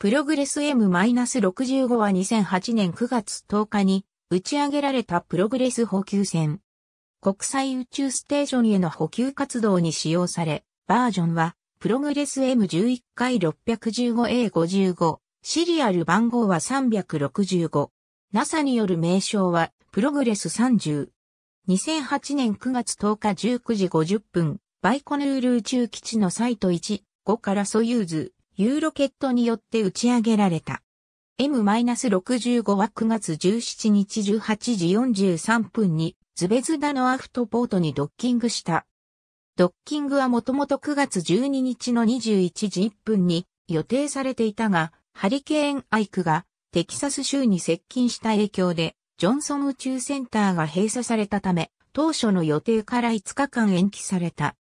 プログレス M-65 は2008年9月10日に打ち上げられたプログレス補給船。国際宇宙ステーションへの補給活動に使用され、バージョンはプログレス M11 回 615A55、シリアル番号は365。NASA による名称はプログレス30。2008年9月10日19時50分、バイコヌール宇宙基地のサイト1、5からソユーズ、ユーロケットによって打ち上げられた。M-65 は9月17日18時43分にズベズダのアフトポートにドッキングした。ドッキングはもともと9月12日の21時1分に予定されていたが、ハリケーン・アイクがテキサス州に接近した影響で、ジョンソン宇宙センターが閉鎖されたため、当初の予定から5日間延期された。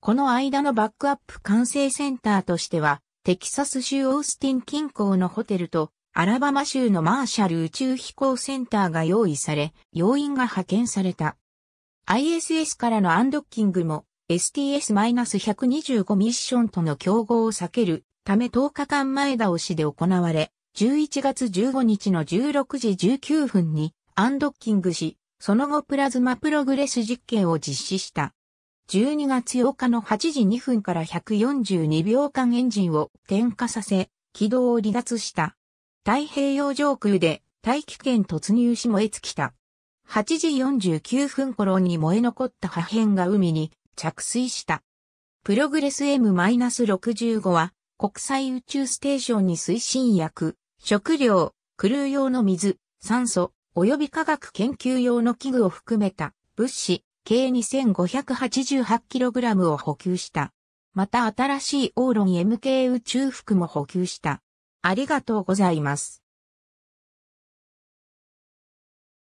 この間のバックアップ管制センターとしては、テキサス州オースティン近郊のホテルと、アラバマ州のマーシャル宇宙飛行センターが用意され、要員が派遣された。ISS からのアンドッキングも STS-125 ミッションとの競合を避けるため10日間前倒しで行われ、11月15日の16時19分にアンドッキングし、その後プラズマプログレス実験を実施した。12月8日の8時2分から142秒間エンジンを点火させ、軌道を離脱した。太平洋上空で大気圏突入し燃え尽きた。8時49分頃に燃え残った破片が海に着水した。プログレス M-65 は国際宇宙ステーションに推進薬、食料、クルー用の水、酸素、及び科学研究用の器具を含めた物資、計 2588kg を補給した。また新しいオーロン MK 宇宙服も補給した。ありがとうございます。